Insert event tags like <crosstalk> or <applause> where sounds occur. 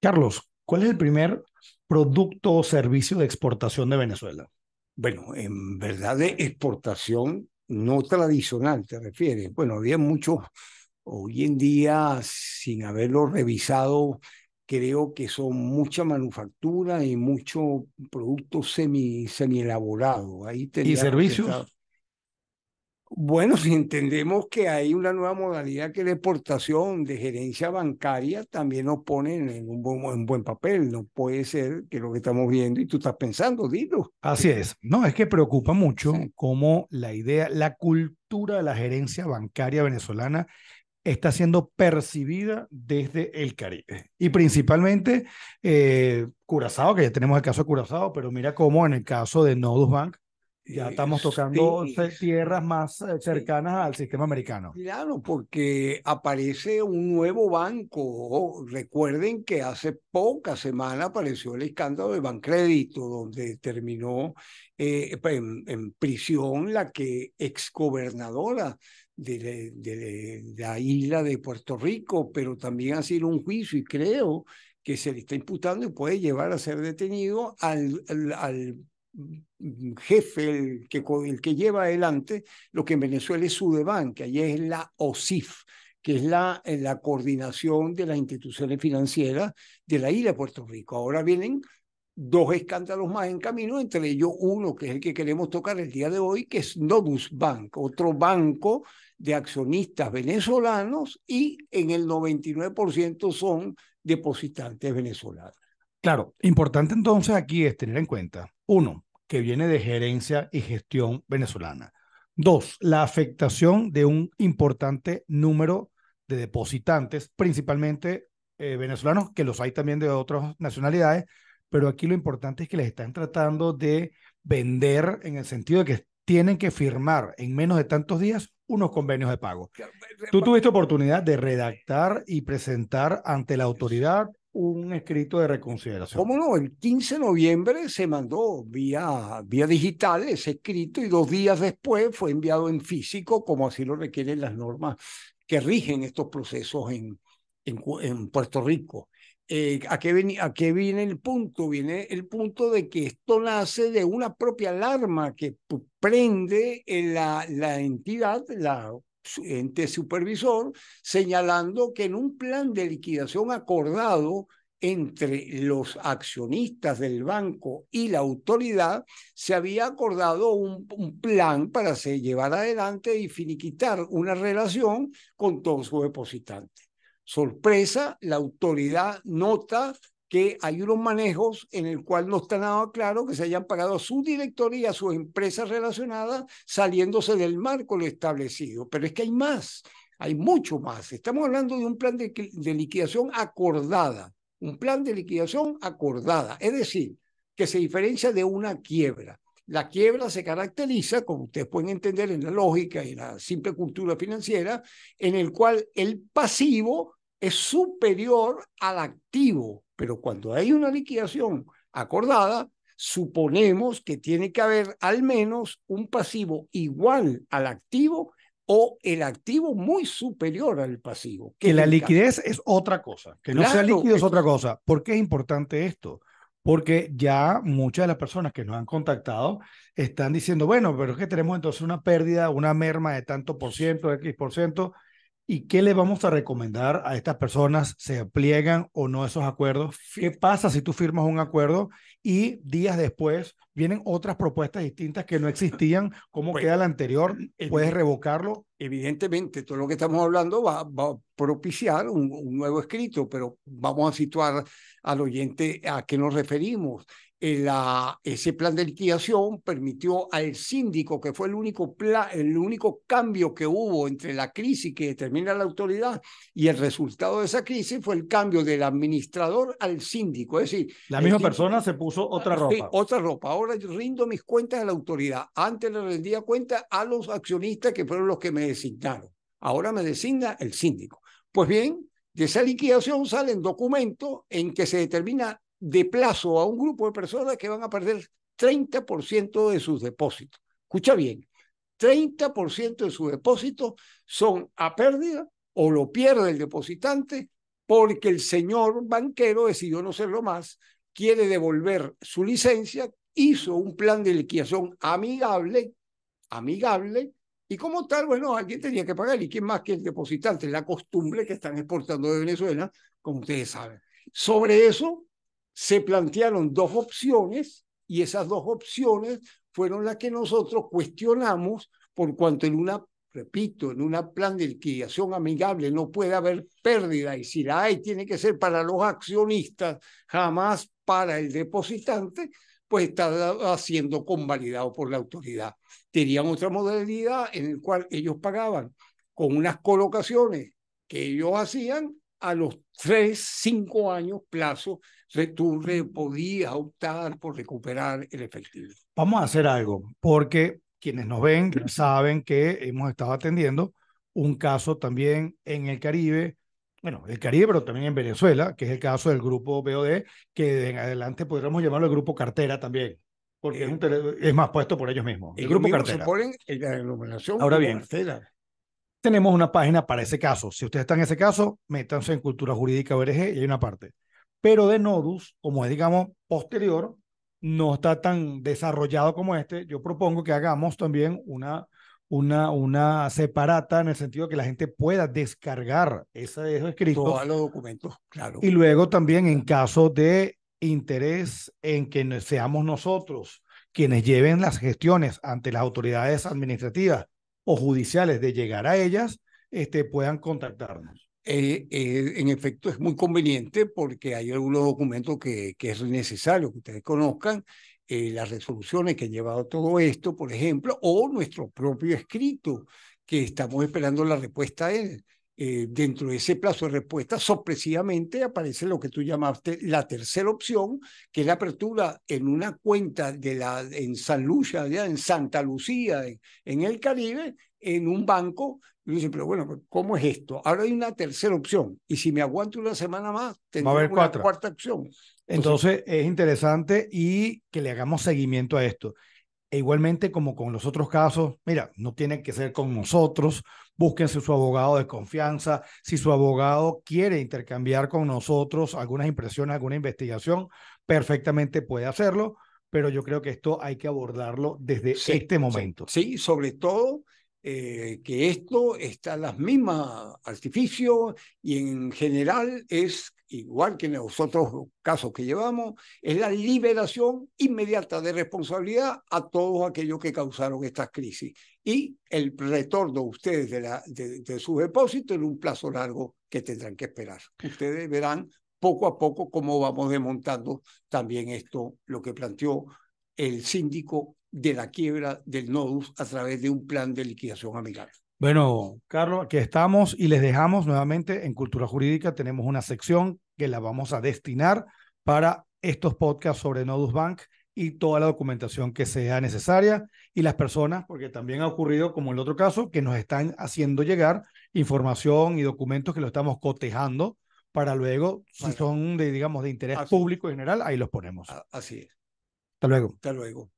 Carlos, ¿cuál es el primer producto o servicio de exportación de Venezuela? Bueno, en verdad de exportación no tradicional, te refieres. Bueno, había muchos, hoy en día, sin haberlo revisado, creo que son mucha manufactura y mucho producto semi, semi Ahí ¿Y servicios? Bueno, si <laughs> entendemos que hay una nueva modalidad que la exportación de gerencia bancaria, también nos pone en un buen, papel. No puede ser que lo que estamos viendo y tú estás pensando, dilo. Así es. No, es que preocupa mucho cómo la idea, la cultura de la gerencia bancaria venezolana está siendo percibida desde el Caribe. Y principalmente eh, Curazao, que ya tenemos el caso de Curazao, pero mira cómo en el caso de Nodus Bank ya eh, estamos tocando tierras más eh, cercanas al sistema americano. Claro, porque aparece un nuevo banco. Recuerden que hace pocas semanas apareció el escándalo de Bancrédito, donde terminó eh, en, prisión la que exgobernadora de, la isla de Puerto Rico, pero también ha sido un juicio y creo que se le está imputando y puede llevar a ser detenido al, al jefe, el que, el que lleva adelante lo que en Venezuela es Sudeban, que allí es la OSIF, que es la, eh, la coordinación de las instituciones financieras de la isla de Puerto Rico. Ahora vienen dos escándalos más en camino, entre ellos uno que es el que queremos tocar el día de hoy, que es Nobus Bank, otro banco de accionistas venezolanos y en el 99% son depositantes venezolanos. Claro, importante entonces aquí es tener en cuenta, uno, que viene de gerencia y gestión venezolana. Dos, la afectación de un importante número de depositantes, principalmente eh, venezolanos, que los hay también de otras nacionalidades, pero aquí lo importante es que les están tratando de vender en el sentido de que tienen que firmar en menos de tantos días unos convenios de pago. Tú tuviste oportunidad de redactar y presentar ante la autoridad un escrito de reconsideración. ¿Cómo no? El 15 de noviembre se mandó vía, vía digital ese escrito y dos días después fue enviado en físico, como así lo requieren las normas que rigen estos procesos en, en, Puerto Rico. Eh, ¿a, qué ¿A qué viene el punto? Viene el punto de que esto nace de una propia alarma que prende la, la entidad, la ente supervisor, señalando que en un plan de liquidación acordado entre los accionistas del banco y la autoridad, se había acordado un, plan para se llevar adelante y finiquitar una relación con todos sus depositantes. Sorpresa, la autoridad nota que hay unos manejos en el cual no está nada claro que se hayan pagado a su directoría a sus empresas relacionadas saliéndose del marco lo establecido. Pero es que hay más, hay mucho más. Estamos hablando de un plan de, de liquidación acordada, un plan de liquidación acordada, es decir, que se diferencia de una quiebra. La quiebra se caracteriza, como ustedes pueden entender en la lógica y la simple cultura financiera, en el cual el pasivo es superior al activo pero cuando hay una liquidación acordada, suponemos que tiene que haber al menos un pasivo igual al activo o el activo muy superior al pasivo. Que la liquidez es otra cosa, que no sea líquido es otra cosa. ¿Por qué es importante esto? Porque ya muchas de las personas que nos han contactado están diciendo, bueno, pero es que tenemos entonces una pérdida, una merma de tanto por ciento, X por ciento. ¿Y qué le vamos a recomendar a estas personas? ¿Se pliegan o no esos acuerdos? ¿Qué pasa si tú firmas un acuerdo y días después vienen otras propuestas distintas que no existían? ¿Cómo pues, queda la anterior? Eh, eh, ¿Puedes revocarlo? Evidentemente, todo lo que estamos hablando va, va a propiciar un, nuevo escrito, pero vamos a situar al oyente a qué nos referimos la, ese plan de liquidación permitió al síndico, que fue el único, el único cambio que hubo entre la crisis que determina la autoridad y el resultado de esa crisis, fue el cambio del administrador al síndico. Es decir, la misma persona se puso otra ropa. otra ropa. Ahora rindo mis cuentas a la autoridad. Antes le rendía cuentas a los accionistas que fueron los que me designaron. Ahora me designa el síndico. Pues bien, de esa liquidación salen documentos en que se determina de plazo a un grupo de personas que van a perder 30% de sus depósitos. Escucha bien, 30% de sus depósitos son a pérdida o lo pierde el depositante porque el señor banquero decidió no serlo más, quiere devolver su licencia, hizo un plan de liquidación amigable, amigable, y como tal, bueno, alguien tenía que pagar, y quién más que el depositante, la costumbre que están exportando de Venezuela, como ustedes saben. Sobre eso, se plantearon dos opciones y esas dos opciones fueron las que nosotros cuestionamos por cuanto en una, repito, en una plan de liquidación amigable no puede haber pérdida y si la hay tiene que ser para los accionistas, jamás para el depositante, pues está siendo convalidado por la autoridad. Tenían otra modalidad en la cual ellos pagaban con unas colocaciones que ellos hacían a los tres, cinco años plazo tú podía optar por recuperar el efectivo. Vamos a hacer algo, porque quienes nos ven saben que hemos estado atendiendo un caso también en el Caribe, bueno, el Caribe, pero también en Venezuela, que es el caso del grupo BOD, que en adelante podríamos llamarlo el grupo cartera también, porque es, eh, más puesto por ellos mismos. El, grupo cartera. Ahora bien, tenemos una página para ese caso. Si usted está en ese caso, métanse en Cultura Jurídica ORG y hay una parte pero de Nodus, como es, digamos, posterior, no está tan desarrollado como este, yo propongo que hagamos también una, una, una separata en el sentido de que la gente pueda descargar ese, eso escrito. Todos los documentos, claro. Y luego también en caso de interés en que seamos nosotros quienes lleven las gestiones ante las autoridades administrativas o judiciales de llegar a ellas, este, puedan contactarnos. Eh, eh, en efecto es muy conveniente porque hay algunos documentos que, es necesario que ustedes conozcan, eh, las resoluciones que han llevado todo esto, por ejemplo, o nuestro propio escrito, que estamos esperando la respuesta de él. Eh, dentro de ese plazo de respuesta, sorpresivamente aparece lo que tú llamaste la tercera opción, que es la apertura en una cuenta de la, en San Lucia, en Santa Lucía, en, el Caribe, en un banco y pero bueno, ¿cómo es esto? Ahora hay una tercera opción. Y si me aguanto una semana más, tendré una cuatro. cuarta opción. Entonces, es interesante y que le hagamos seguimiento a esto. E igualmente, como con los otros casos, mira, no tiene que ser con nosotros, búsquense su abogado de confianza. Si su abogado quiere intercambiar con nosotros algunas impresiones, alguna investigación, perfectamente puede hacerlo, pero yo creo que esto hay que abordarlo desde este momento. Sí, sobre todo eh, que esto está en las mismas artificios y en general es igual que en los otros casos que llevamos, es la liberación inmediata de responsabilidad a todos aquellos que causaron estas crisis y el retorno a ustedes de, la, de, de sus depósitos en un plazo largo que tendrán que esperar. Ustedes verán poco a poco cómo vamos desmontando también esto, lo que planteó el síndico de la quiebra del nodus a través de un plan de liquidación amigable. Bueno, Carlos, aquí estamos y les dejamos nuevamente en Cultura Jurídica. Tenemos una sección que la vamos a destinar para estos podcasts sobre Nodus Bank y toda la documentación que sea necesaria y las personas, porque también ha ocurrido, como en el otro caso, que nos están haciendo llegar información y documentos que lo estamos cotejando para luego, si son de, digamos, de interés público en general, ahí los ponemos. Así es. Hasta luego. Hasta luego.